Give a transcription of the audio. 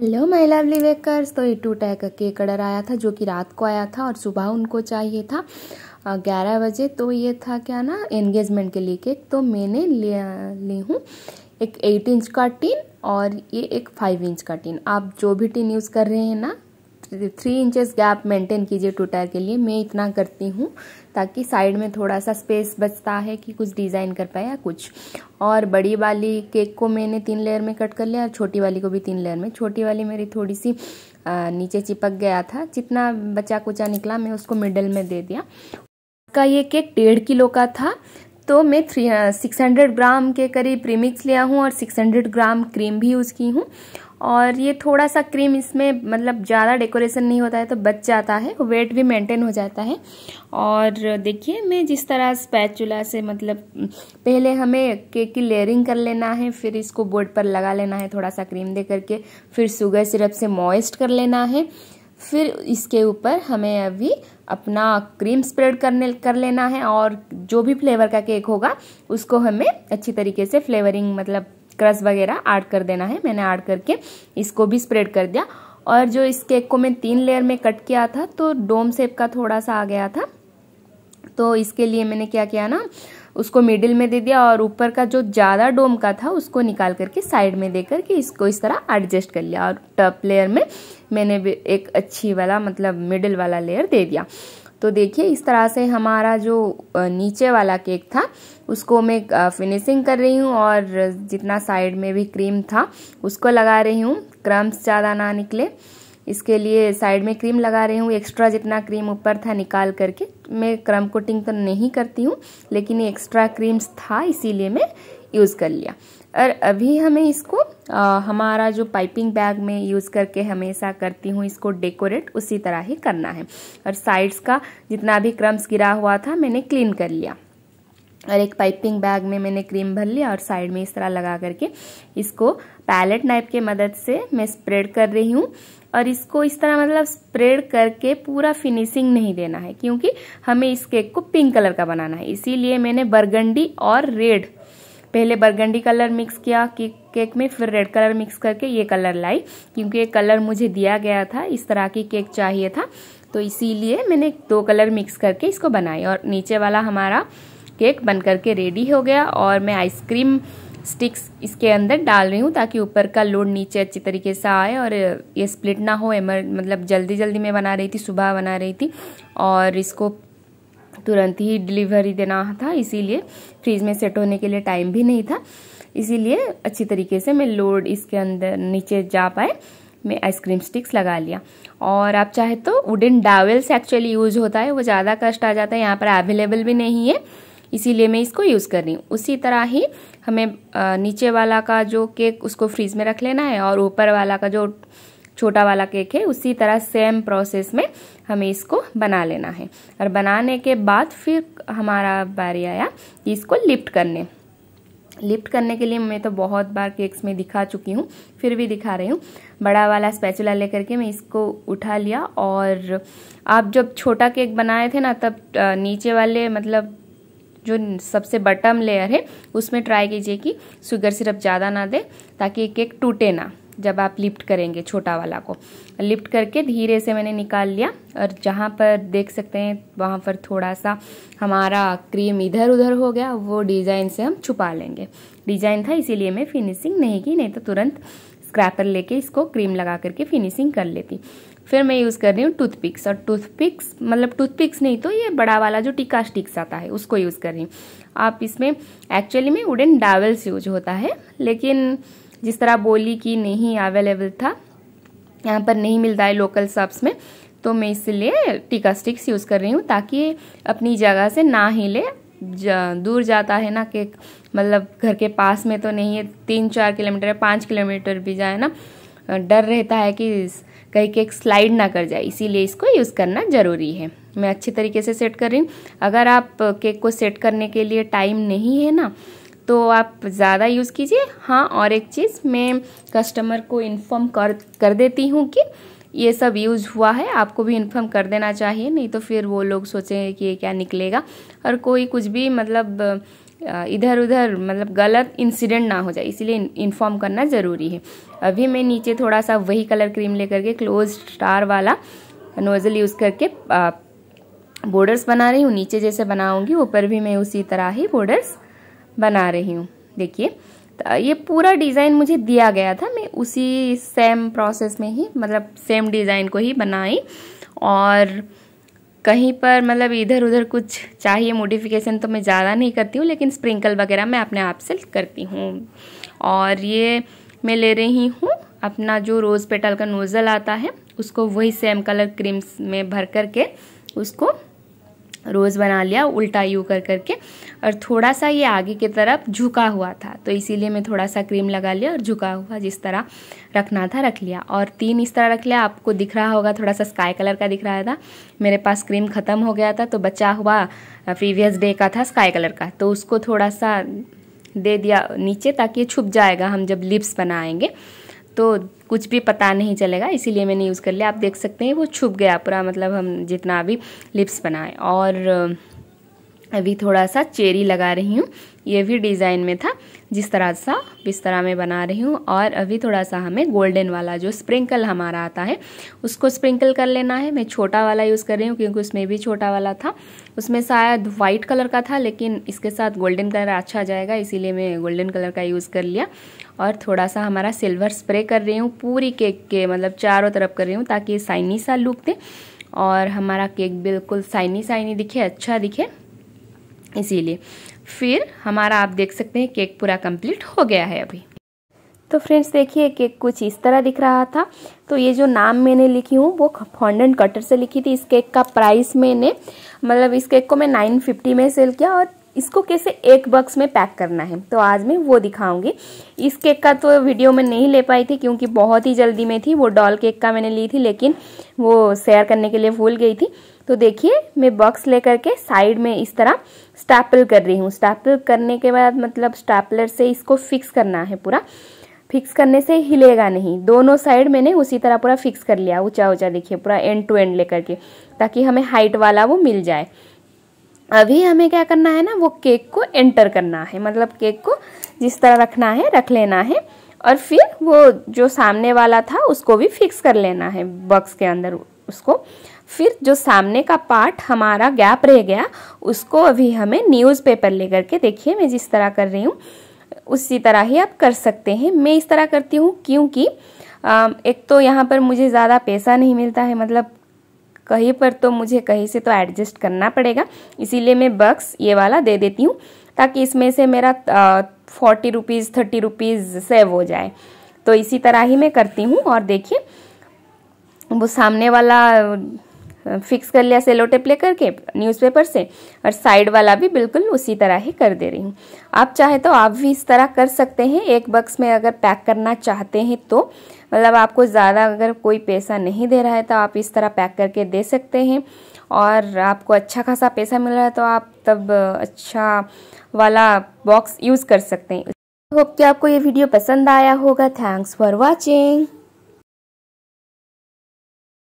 hello my lovely bakers तो ये two tier का केक ऑर्डर आया था जो कि रात को आया था और सुबह उनको चाहिए था ग्यारह बजे तो ये था क्या ना एंगेजमेंट के लिए केक तो मैंने लिया ली हूँ एक एट इंच का टीन और ये एक फाइव इंच का टीन आप जो भी टीन यूज़ कर रहे हैं ना थ्री इंचेस गैप मेंटेन कीजिए टूटर के लिए मैं इतना करती हूँ ताकि साइड में थोड़ा सा स्पेस बचता है कि कुछ डिज़ाइन कर पाए या कुछ और बड़ी वाली केक को मैंने तीन लेयर में कट कर लिया और छोटी वाली को भी तीन लेयर में छोटी वाली मेरी थोड़ी सी नीचे चिपक गया था जितना बचा कुचा निकला मैं उसको मिडल में दे दिया का ये केक डेढ़ किलो का था तो मैं थ्री सिक्स हंड्रेड ग्राम के करीब प्रीमिक्स लिया हूँ और सिक्स हंड्रेड ग्राम क्रीम भी यूज़ की हूँ और ये थोड़ा सा क्रीम इसमें मतलब ज़्यादा डेकोरेशन नहीं होता है तो बच जाता है वेट भी मेंटेन हो जाता है और देखिए मैं जिस तरह स्पैचुला से मतलब पहले हमें केक की लेयरिंग कर लेना है फिर इसको बोर्ड पर लगा लेना है थोड़ा सा क्रीम दे करके फिर शुगर सिरप से मॉइस्ट कर लेना है फिर इसके ऊपर हमें अभी अपना क्रीम स्प्रेड करने कर लेना है और जो भी फ्लेवर का केक होगा उसको हमें अच्छी तरीके से फ्लेवरिंग मतलब क्रस वगैरह ऐड कर देना है मैंने ऐड करके इसको भी स्प्रेड कर दिया और जो इस केक को मैं तीन लेयर में कट किया था तो डोम सेप का थोड़ा सा आ गया था तो इसके लिए मैंने क्या किया ना उसको मिडिल में दे दिया और ऊपर का जो ज़्यादा डोम का था उसको निकाल करके साइड में दे करके इसको इस तरह एडजस्ट कर लिया और टॉप लेयर में मैंने एक अच्छी वाला मतलब मिडिल वाला लेयर दे दिया तो देखिए इस तरह से हमारा जो नीचे वाला केक था उसको मैं फिनिशिंग कर रही हूँ और जितना साइड में भी क्रीम था उसको लगा रही हूँ क्रम्स ज़्यादा ना निकले इसके लिए साइड में क्रीम लगा रही हूँ एक्स्ट्रा जितना क्रीम ऊपर था निकाल करके मैं क्रम कोटिंग तो नहीं करती हूँ लेकिन एक्स्ट्रा क्रीम्स था इसीलिए मैं यूज़ कर लिया और अभी हमें इसको आ, हमारा जो पाइपिंग बैग में यूज़ करके हमेशा करती हूँ इसको डेकोरेट उसी तरह ही करना है और साइड्स का जितना भी क्रम्स गिरा हुआ था मैंने क्लीन कर लिया और एक पाइपिंग बैग में मैंने क्रीम भर लिया और साइड में इस तरह लगा करके इसको पैलेट नाइफ के मदद से मैं स्प्रेड कर रही हूँ और इसको इस तरह मतलब स्प्रेड करके पूरा फिनिशिंग नहीं देना है क्योंकि हमें इस केक को पिंक कलर का बनाना है इसीलिए मैंने बरगंडी और रेड पहले बर्गंडी कलर मिक्स किया केक केक में फिर रेड कलर मिक्स करके ये कलर लाई क्योंकि ये कलर मुझे दिया गया था इस तरह की केक चाहिए था तो इसीलिए मैंने दो कलर मिक्स करके इसको बनाई और नीचे वाला हमारा केक बन करके रेडी हो गया और मैं आइसक्रीम स्टिक्स इसके अंदर डाल रही हूँ ताकि ऊपर का लोड नीचे अच्छी तरीके से आए और ये स्प्लिट ना हो एमर मतलब जल्दी जल्दी मैं बना रही थी सुबह बना रही थी और इसको तुरंत ही डिलीवरी देना था इसीलिए फ्रीज में सेट होने के लिए टाइम भी नहीं था इसीलिए अच्छी तरीके से मैं लोड इसके अंदर नीचे जा पाए मैं आइसक्रीम स्टिक्स लगा लिया और आप चाहे तो वुडन डावेल्स एक्चुअली यूज होता है वो ज़्यादा कष्ट आ जाता है यहाँ पर अवेलेबल भी नहीं है इसीलिए मैं इसको यूज़ कर रही हूँ उसी तरह ही हमें नीचे वाला का जो केक उसको फ्रीज में रख लेना है और ऊपर वाला का जो छोटा वाला केक है उसी तरह सेम प्रोसेस में हमें इसको बना लेना है और बनाने के बाद फिर हमारा बारी आया इसको लिफ्ट करने लिफ्ट करने के लिए मैं तो बहुत बार केक्स में दिखा चुकी हूँ फिर भी दिखा रही हूँ बड़ा वाला स्पैचुला लेकर के मैं इसको उठा लिया और आप जब छोटा केक बनाए थे ना तब नीचे वाले मतलब जो सबसे बटम लेयर है उसमें ट्राई कीजिए कि शुगर सिरप ज़्यादा ना दे ताकि केक टूटे ना जब आप लिफ्ट करेंगे छोटा वाला को लिफ्ट करके धीरे से मैंने निकाल लिया और जहाँ पर देख सकते हैं वहाँ पर थोड़ा सा हमारा क्रीम इधर उधर हो गया वो डिज़ाइन से हम छुपा लेंगे डिज़ाइन था इसीलिए मैं फिनिशिंग नहीं की नहीं तो तुरंत स्क्रैपर लेके इसको क्रीम लगा करके फिनिशिंग कर लेती फिर मैं यूज़ कर रही हूँ टूथपिक्स और टूथपिक्स मतलब टूथपिक्स नहीं तो ये बड़ा वाला जो टिका स्टिक्स आता है उसको यूज़ कर रही हूँ आप इसमें एक्चुअली में वुडन डावल्स यूज होता है लेकिन जिस तरह बोली कि नहीं अवेलेबल था यहाँ पर नहीं मिलता है लोकल शॉप्स में तो मैं इसलिए टिका स्टिक्स यूज़ कर रही हूँ ताकि अपनी जगह से ना हिले जा, दूर जाता है ना कि मतलब घर के पास में तो नहीं है तीन चार किलोमीटर पाँच किलोमीटर भी जाए ना डर रहता है कि कहीं के स्लाइड ना कर जाए इसीलिए इसको यूज़ करना ज़रूरी है मैं अच्छे तरीके से सेट कर रही हूँ अगर आप केक को सेट करने के लिए टाइम नहीं है ना तो आप ज़्यादा यूज़ कीजिए हाँ और एक चीज़ मैं कस्टमर को इन्फॉर्म कर कर देती हूँ कि ये सब यूज़ हुआ है आपको भी इन्फॉर्म कर देना चाहिए नहीं तो फिर वो लोग सोचेंगे कि ये क्या निकलेगा और कोई कुछ भी मतलब इधर उधर मतलब गलत इंसिडेंट ना हो जाए इसीलिए इन्फॉर्म करना ज़रूरी है अभी मैं नीचे थोड़ा सा वही कलर क्रीम लेकर के क्लोज स्टार वाला नोज़ल यूज़ करके बॉर्डर्स बना रही हूँ नीचे जैसे बनाऊँगी ऊपर भी मैं उसी तरह ही बॉर्डर्स बना रही हूँ देखिए तो ये पूरा डिज़ाइन मुझे दिया गया था मैं उसी सेम प्रोसेस में ही मतलब सेम डिज़ाइन को ही बनाई और कहीं पर मतलब इधर उधर कुछ चाहिए मोडिफिकेशन तो मैं ज़्यादा नहीं करती हूँ लेकिन स्प्रिंकल वगैरह मैं अपने आप से करती हूँ और ये मैं ले रही हूँ अपना जो रोज़ पेटल का नोज़ल आता है उसको वही सेम कलर क्रीम्स में भर करके उसको रोज़ बना लिया उल्टा यू कर करके और थोड़ा सा ये आगे की तरफ झुका हुआ था तो इसीलिए मैं थोड़ा सा क्रीम लगा लिया और झुका हुआ जिस तरह रखना था रख लिया और तीन इस तरह रख लिया आपको दिख रहा होगा थोड़ा सा स्काई कलर का दिख रहा था मेरे पास क्रीम ख़त्म हो गया था तो बचा हुआ प्रीवियस डे का था स्काई कलर का तो उसको थोड़ा सा दे दिया नीचे ताकि ये छुप जाएगा हम जब लिप्स बनाएंगे तो कुछ भी पता नहीं चलेगा इसीलिए मैंने यूज़ कर लिया आप देख सकते हैं वो छुप गया पूरा मतलब हम जितना भी लिप्स बनाए और अभी थोड़ा सा चेरी लगा रही हूँ ये भी डिज़ाइन में था जिस तरह सा इस तरह मैं बना रही हूँ और अभी थोड़ा सा हमें गोल्डन वाला जो स्प्रिंकल हमारा आता है उसको स्प्रिंकल कर लेना है मैं छोटा वाला यूज़ कर रही हूँ क्योंकि उसमें भी छोटा वाला था उसमें शायद वाइट कलर का था लेकिन इसके साथ गोल्डन कलर अच्छा जाएगा इसीलिए मैं गोल्डन कलर का यूज़ कर लिया और थोड़ा सा हमारा सिल्वर स्प्रे कर रही हूँ पूरी केक के मतलब चारों तरफ कर रही हूँ ताकि साइनी सा लुक दे और हमारा केक बिल्कुल साइनी साइनी दिखे अच्छा दिखे इसीलिए फिर हमारा आप देख सकते हैं केक पूरा कंप्लीट हो गया है अभी तो फ्रेंड्स देखिए केक कुछ इस तरह दिख रहा था तो ये जो नाम मैंने लिखी हूँ वो फॉन्डेंट कटर से लिखी थी इस केक का प्राइस मैंने मतलब इस केक को मैं 950 में सेल किया और इसको कैसे एक बॉक्स में पैक करना है तो आज मैं वो दिखाऊंगी इस केक का तो वीडियो में नहीं ले पाई थी क्योंकि बहुत ही जल्दी में थी वो डॉल केक का मैंने ली थी लेकिन वो शेयर करने के लिए भूल गई थी तो देखिए मैं बॉक्स लेकर के साइड में इस तरह स्टैपल कर रही हूँ स्टैपल करने के बाद मतलब स्टैपलर से इसको फिक्स करना है पूरा फिक्स करने से हिलेगा नहीं दोनों साइड मैंने उसी तरह पूरा फिक्स कर लिया ऊंचा ऊंचा देखिए पूरा एंड टू एंड लेकर के ताकि हमें हाइट वाला वो मिल जाए अभी हमें क्या करना है ना वो केक को एंटर करना है मतलब केक को जिस तरह रखना है रख लेना है और फिर वो जो सामने वाला था उसको भी फिक्स कर लेना है बॉक्स के अंदर उसको फिर जो सामने का पार्ट हमारा गैप रह गया उसको अभी हमें न्यूज़पेपर लेकर के देखिए मैं जिस तरह कर रही हूँ उसी तरह ही आप कर सकते हैं मैं इस तरह करती हूँ क्योंकि एक तो यहाँ पर मुझे ज़्यादा पैसा नहीं मिलता है मतलब कहीं पर तो मुझे कहीं से तो एडजस्ट करना पड़ेगा इसीलिए मैं बक्स ये वाला दे देती हूँ ताकि इसमें से मेरा forty rupees thirty rupees save हो जाए तो इसी तरह ही मैं करती हूँ और देखिए वो सामने वाला फिक्स कर लिया सेलो टेप लेकर के न्यूज़पेपर से और साइड वाला भी बिल्कुल उसी तरह ही कर दे रही हूँ आप चाहे तो आप भी इस तरह कर सकते हैं एक बक्स में अगर पैक करना चाहते हैं तो मतलब आपको ज़्यादा अगर कोई पैसा नहीं दे रहा है तो आप इस तरह पैक करके दे सकते हैं और आपको अच्छा खासा पैसा मिल रहा है तो आप तब अच्छा वाला बॉक्स यूज़ कर सकते हैं होप कि आपको ये वीडियो पसंद आया होगा थैंक्स फॉर वॉचिंग